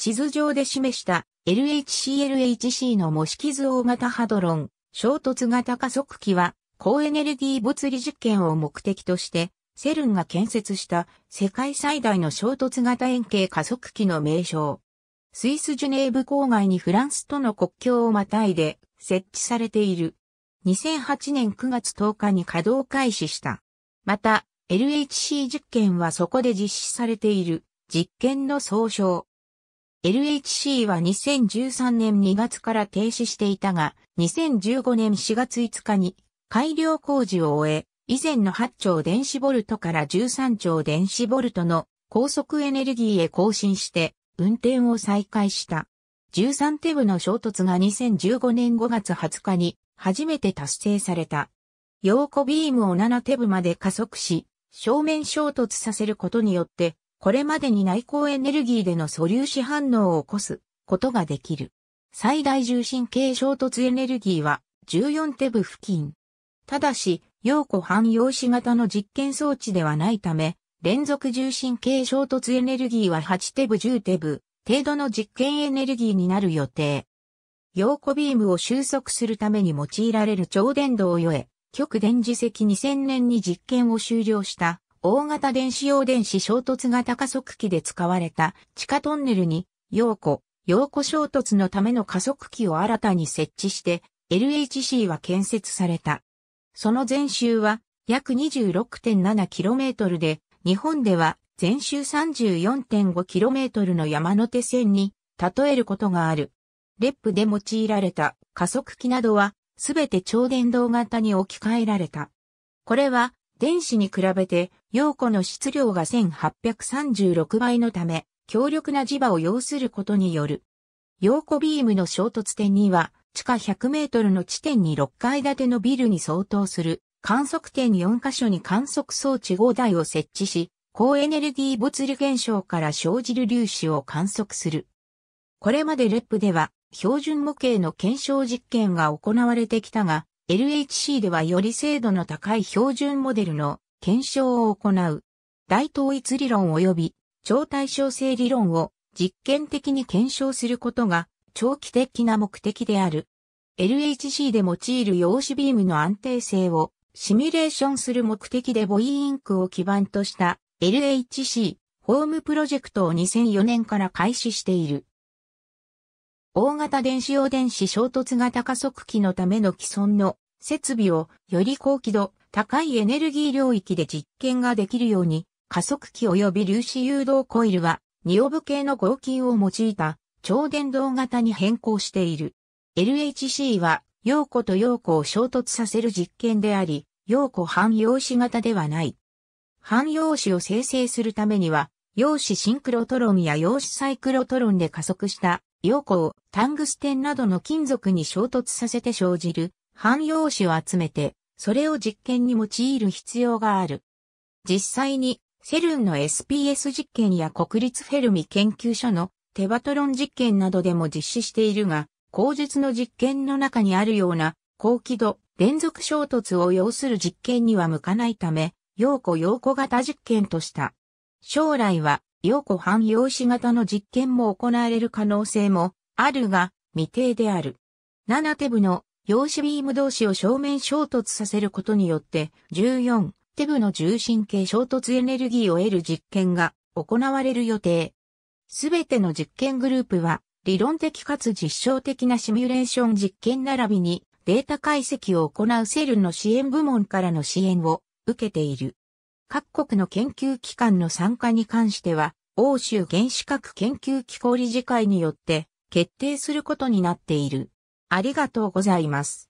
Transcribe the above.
地図上で示した LHCLHC の模式図大型ハドロン、衝突型加速器は、高エネルギー物理実験を目的として、セルンが建設した世界最大の衝突型円形加速器の名称。スイスジュネーブ郊外にフランスとの国境をまたいで設置されている。2008年9月10日に稼働開始した。また、LHC 実験はそこで実施されている実験の総称。LHC は2013年2月から停止していたが、2015年4月5日に改良工事を終え、以前の8兆電子ボルトから13兆電子ボルトの高速エネルギーへ更新して運転を再開した。13テブの衝突が2015年5月20日に初めて達成された。ヨーコビームを7テブまで加速し、正面衝突させることによってこれまでに内向エネルギーでの素粒子反応を起こすことができる。最大重心系衝突エネルギーは14テブ付近。ただし、陽子反陽子型の実験装置ではないため、連続重心系衝突エネルギーは8テブ10テブ程度の実験エネルギーになる予定。陽子ビームを収束するために用いられる超電導を与え、極電磁石2000年に実験を終了した大型電子用電子衝突型加速器で使われた地下トンネルに、陽子、陽子衝突のための加速器を新たに設置して、LHC は建設された。その全周は約 26.7km で、日本では全周 34.5km の山手線に例えることがある。レップで用いられた加速器などは、すべて超電動型に置き換えられた。これは、電子に比べて陽子の質量が1836倍のため、強力な磁場を要することによる。陽子ビームの衝突点には、地下100メートルの地点に6階建てのビルに相当する観測点4カ所に観測装置5台を設置し、高エネルギー物理現象から生じる粒子を観測する。これまでレップでは標準模型の検証実験が行われてきたが、LHC ではより精度の高い標準モデルの検証を行う。大統一理論及び超対称性理論を実験的に検証することが長期的な目的である。LHC で用いる陽子ビームの安定性をシミュレーションする目的でボイインクを基盤とした LHC ホームプロジェクトを2004年から開始している。大型電子用電子衝突型加速器のための既存の設備をより高輝度、高いエネルギー領域で実験ができるように、加速器及び粒子誘導コイルは、二オブ系の合金を用いた超電導型に変更している。LHC は、陽子と陽子を衝突させる実験であり、陽子反陽子型ではない。反陽子を生成するためには、陽子シンクロトロンや陽子サイクロトロンで加速した陽子をタングステンなどの金属に衝突させて生じる反陽子を集めてそれを実験に用いる必要がある。実際に、セルンの SPS 実験や国立フェルミ研究所のテバトロン実験などでも実施しているが、口述の実験の中にあるような高輝度連続衝突を要する実験には向かないため、陽子陽子型実験とした。将来は陽子反陽子型の実験も行われる可能性もあるが未定である。ナテブの陽子ビーム同士を正面衝突させることによって、14、テブの重心系衝突エネルギーを得る実験が行われる予定。すべての実験グループは、理論的かつ実証的なシミュレーション実験並びに、データ解析を行うセルの支援部門からの支援を受けている。各国の研究機関の参加に関しては、欧州原子核研究機構理事会によって決定することになっている。ありがとうございます。